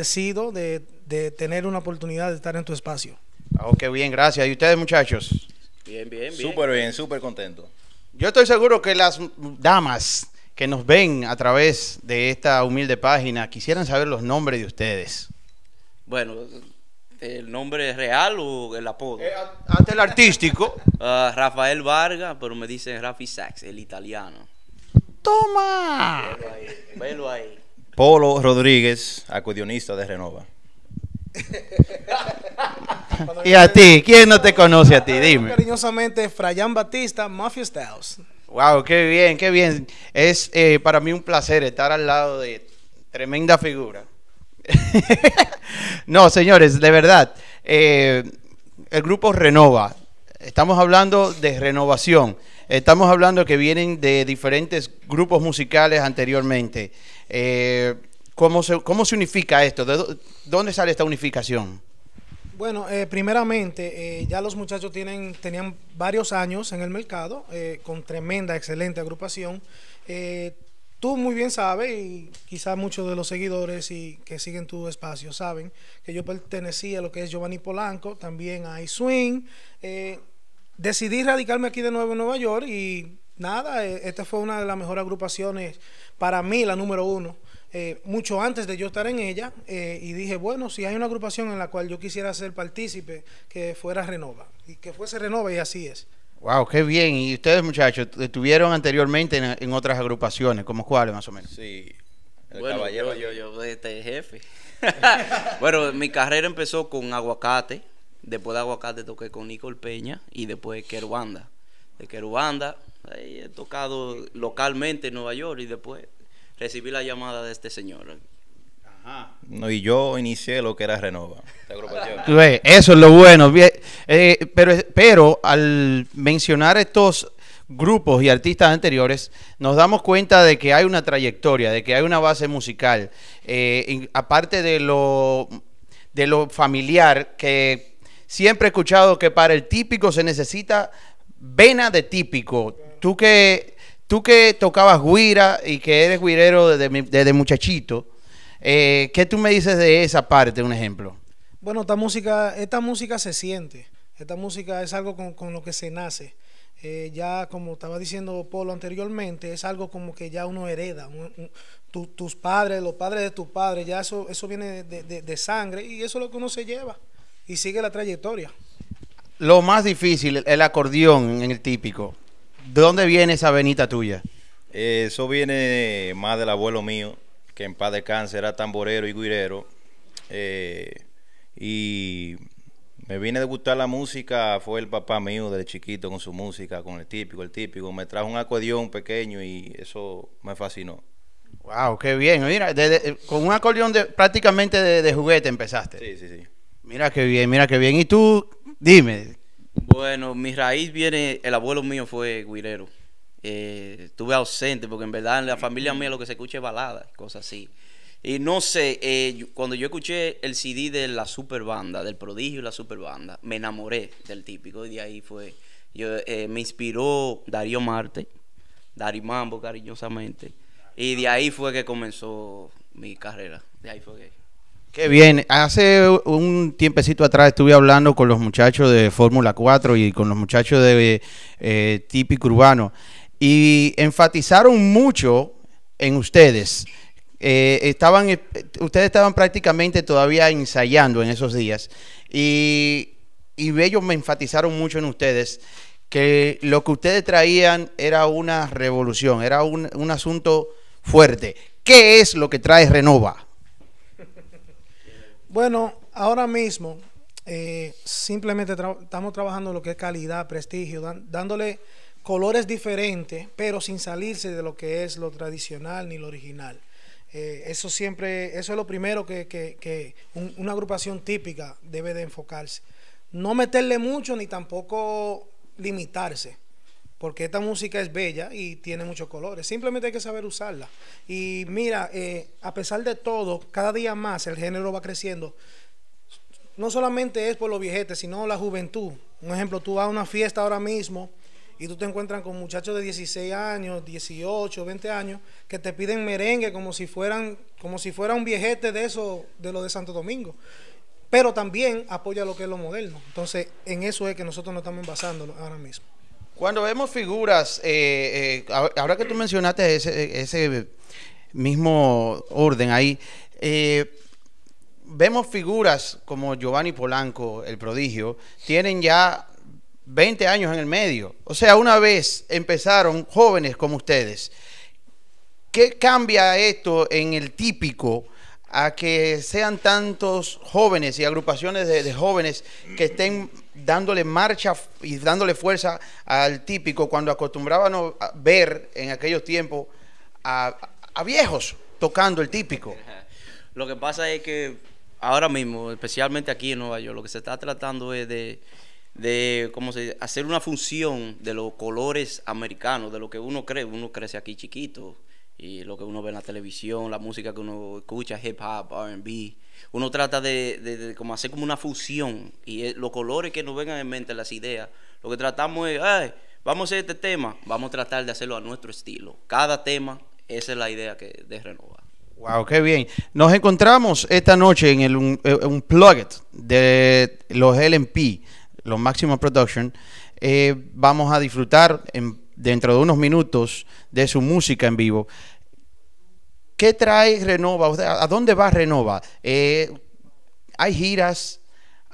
agradecido de, tener una oportunidad de estar en tu espacio. Ok, oh, bien, gracias. ¿Y ustedes, muchachos? Bien, bien, bien. Súper bien, súper contento. Yo estoy seguro que las damas que nos ven a través de esta humilde página quisieran saber los nombres de ustedes. Bueno, el nombre real o el apodo. Eh, el artístico. Ah, Rafael Vargas, pero me dicen Rafi Sachs, el italiano. ¡Toma! Velo ahí. Velo ahí. Polo Rodríguez, acudionista de Renova. y a ti, ¿quién no te conoce a ti? Dime. Cariñosamente, Frayán Batista, Mafia Styles. Wow, qué bien, qué bien. Es eh, para mí un placer estar al lado de tremenda figura. no, señores, de verdad, eh, el grupo Renova, estamos hablando de renovación. Estamos hablando que vienen de diferentes grupos musicales anteriormente. Eh, ¿cómo, se, unifica esto? ¿De dónde sale esta unificación? Bueno, eh, primeramente, eh, ya los muchachos tienen, tenían varios años en el mercado, con tremenda, excelente agrupación. tú muy bien sabes, y quizás muchos de los seguidores y que siguen tu espacio saben, que yo pertenecía a lo que es Giovanni Polanco, también a I Swing, decidí radicarme aquí de nuevo en Nueva York y nada, eh, esta fue una de las mejores agrupaciones para mí, la número uno. Eh, mucho antes de yo estar en ella eh, y dije, bueno, si hay una agrupación en la cual yo quisiera ser partícipe, que fuera Renova, y que fuese Renova y así es. Wow, qué bien. Y ustedes muchachos, estuvieron anteriormente en, otras agrupaciones, ¿como cuáles más o menos? Sí. bueno, yo, yo, yo, este jefe. bueno, mi carrera empezó con Aguacate, Después de Aguacate toqué con Nicole Peña y después Querubanda. De Querubanda he tocado localmente en Nueva York y después recibí la llamada de este señor. Ajá. No, y yo inicié lo que era Renova. Eso es lo bueno. Eh, pero, al mencionar estos grupos y artistas anteriores, nos damos cuenta de que hay una trayectoria, de que hay una base musical. Eh, aparte de lo, de lo familiar que Siempre he escuchado que para el típico se necesita vena de típico. Tú que, tú que tocabas guira y que eres guirero desde, muchachito, eh, ¿qué tú me dices de esa parte, un ejemplo? Bueno, esta música, esta música se siente. Esta música es algo con, lo que se nace. Eh, ya como estaba diciendo Polo anteriormente, es algo como que ya uno hereda, tus padres, los padres de tus padres, ya eso, eso viene de, de, sangre y eso es lo que uno se lleva y sigue la trayectoria. Lo más difícil, el acordeón en el típico. ¿De dónde viene esa venita tuya? Eh, eso viene más del abuelo mío, que en paz cáncer era tamborero y guirero. Eh, y me vine de gustar la música, fue el papá mío desde chiquito con su música, con el típico, el típico. Me trajo un acordeón pequeño y eso me fascinó. Wow, qué bien. Mira, con un acordeón de, prácticamente de, juguete empezaste. Sí, sí, sí. Mira qué bien, mira qué bien. ¿Y tú? Dime. Bueno, mi raíz viene, el abuelo mío fue guirero. Eh, estuve ausente porque en verdad en la familia mía lo que se escucha es balada, cosas así. Y no sé, eh, cuando yo escuché el CD de la super banda, del prodigio y la super banda, me enamoré del típico y de ahí fue. Yo, eh, me inspiró Darío Marte, Darío cariñosamente. Y de ahí fue que comenzó mi carrera. De ahí fue que Qué bien. Hace un tiempecito atrás estuve hablando con los muchachos de Fórmula 4 y con los muchachos de eh, Típico Urbano y enfatizaron mucho en ustedes. Eh, estaban, eh, ustedes estaban prácticamente todavía ensayando en esos días y, ellos me enfatizaron mucho en ustedes que lo que ustedes traían era una revolución, era un asunto fuerte. ¿Qué es lo que trae Renova? Bueno, ahora mismo eh, simplemente estamos trabajando lo que es calidad, prestigio, dándole colores diferentes, pero sin salirse de lo que es lo tradicional ni lo original. Eh, eso siempre, eso es lo primero que, una agrupación típica debe de enfocarse. No meterle mucho ni tampoco limitarse porque esta música es bella y tiene muchos colores. Simplemente hay que saber usarla. Y mira, eh, a pesar de todo, cada día más el género va creciendo. No solamente es por los viejetes, sino la juventud. Un ejemplo, tú vas a una fiesta ahora mismo y tú te encuentras con muchachos de 16 años, 18, 20 años que te piden merengue como si fueran como si fuera un viejete de eso de lo de Santo Domingo pero también apoya lo que es lo moderno. Entonces, en eso es que nosotros nos estamos basando ahora mismo. Cuando vemos figuras, eh, eh, ahora que tú mencionaste ese, mismo orden ahí, eh, vemos figuras como Giovanni Polanco, el prodigio, tienen ya 20 años en el medio. O sea, una vez empezaron jóvenes como ustedes, ¿qué cambia esto en el típico? a que sean tantos jóvenes y agrupaciones de, jóvenes que estén dándole marcha y dándole fuerza al típico cuando acostumbrábamos a ver en aquellos tiempos a, a viejos tocando el típico. Lo que pasa es que ahora mismo, especialmente aquí en Nueva York, lo que se está tratando es de, de ¿cómo se hacer una función de los colores americanos, de lo que uno cree. Uno crece aquí chiquito y lo que uno ve en la televisión, la música que uno escucha, hip hop, RB. Uno trata de, de, hacer como una fusión y eh, los colores que nos vengan en mente, las ideas. Lo que tratamos es, ay, vamos a hacer este tema, vamos a tratar de hacerlo a nuestro estilo. Cada tema, esa es la idea que de renovar. Wow, qué bien. Nos encontramos esta noche en un, eh, plug de los LMP, los Maximum Production. Eh, vamos a disfrutar en dentro de unos minutos de su música en vivo. ¿Qué trae Renova? ¿A dónde va Renova? Eh, ¿Hay giras?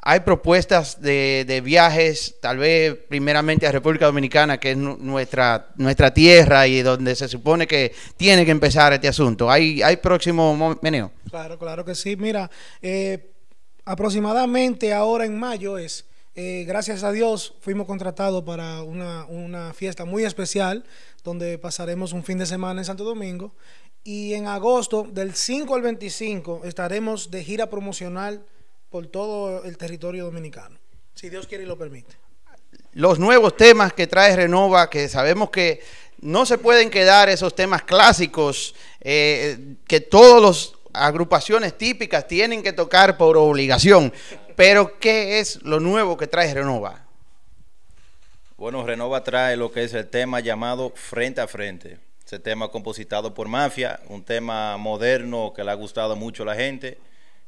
¿Hay propuestas de, viajes, tal vez primeramente a República Dominicana, que es nuestra, tierra y donde se supone que tiene que empezar este asunto? ¿Hay, hay próximo meneo? Claro, claro que sí. Mira, eh, aproximadamente ahora en mayo es eh, gracias a Dios fuimos contratados para una, fiesta muy especial donde pasaremos un fin de semana en Santo Domingo y en agosto del 5 al 25 estaremos de gira promocional por todo el territorio dominicano, si Dios quiere y lo permite. Los nuevos temas que trae Renova, que sabemos que no se pueden quedar esos temas clásicos eh, que todos los agrupaciones típicas tienen que tocar por obligación pero ¿qué es lo nuevo que trae Renova? Bueno, Renova trae lo que es el tema llamado Frente a Frente. Ese tema compositado por Mafia, un tema moderno que le ha gustado mucho a la gente.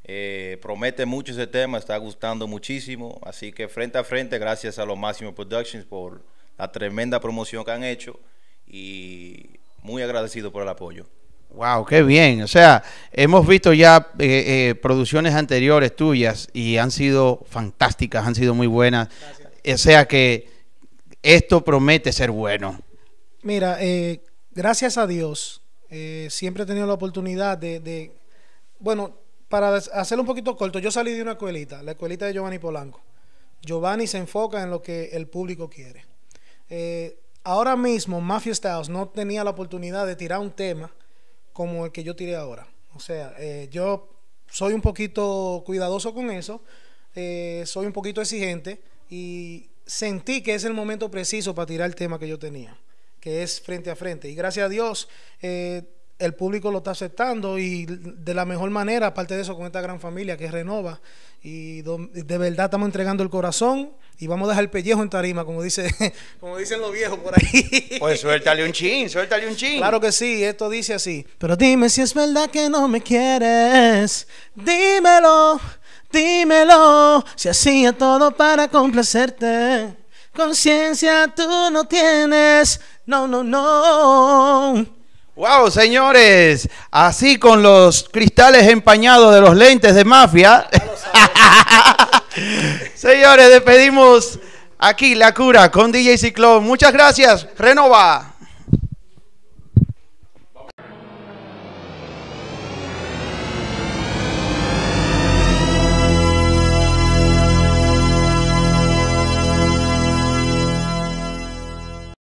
Eh, promete mucho ese tema, está gustando muchísimo. Así que Frente a Frente, gracias a los Máximo Productions por la tremenda promoción que han hecho y muy agradecido por el apoyo. Wow, qué bien. O sea, hemos visto ya eh, eh, producciones anteriores tuyas y han sido fantásticas, han sido muy buenas. Gracias. O sea que esto promete ser bueno. Mira, eh, gracias a Dios, siempre he tenido la oportunidad de, bueno, para hacerlo un poquito corto, yo salí de una escuelita, la escuelita de Giovanni Polanco. Giovanni se enfoca en lo que el público quiere. ahora mismo, Mafia Styles no tenía la oportunidad de tirar un tema como el que yo tiré ahora. O sea, eh, yo soy un poquito cuidadoso con eso, eh, soy un poquito exigente y sentí que es el momento preciso para tirar el tema que yo tenía, que es frente a frente. Y gracias a Dios, eh, el público lo está aceptando y de la mejor manera, aparte de eso, con esta gran familia que renova. Y de verdad estamos entregando el corazón y vamos a dejar el pellejo en tarima, como, dice, como dicen los viejos por ahí. Pues suéltale un chin, suéltale un chin. Claro que sí, esto dice así. Pero dime si es verdad que no me quieres, dímelo, dímelo, si hacía todo para complacerte. Conciencia tú no tienes, no, no, no. Wow, señores, así con los cristales empañados de los lentes de mafia. señores, despedimos aquí la cura con DJ Ciclón. Muchas gracias, Renova.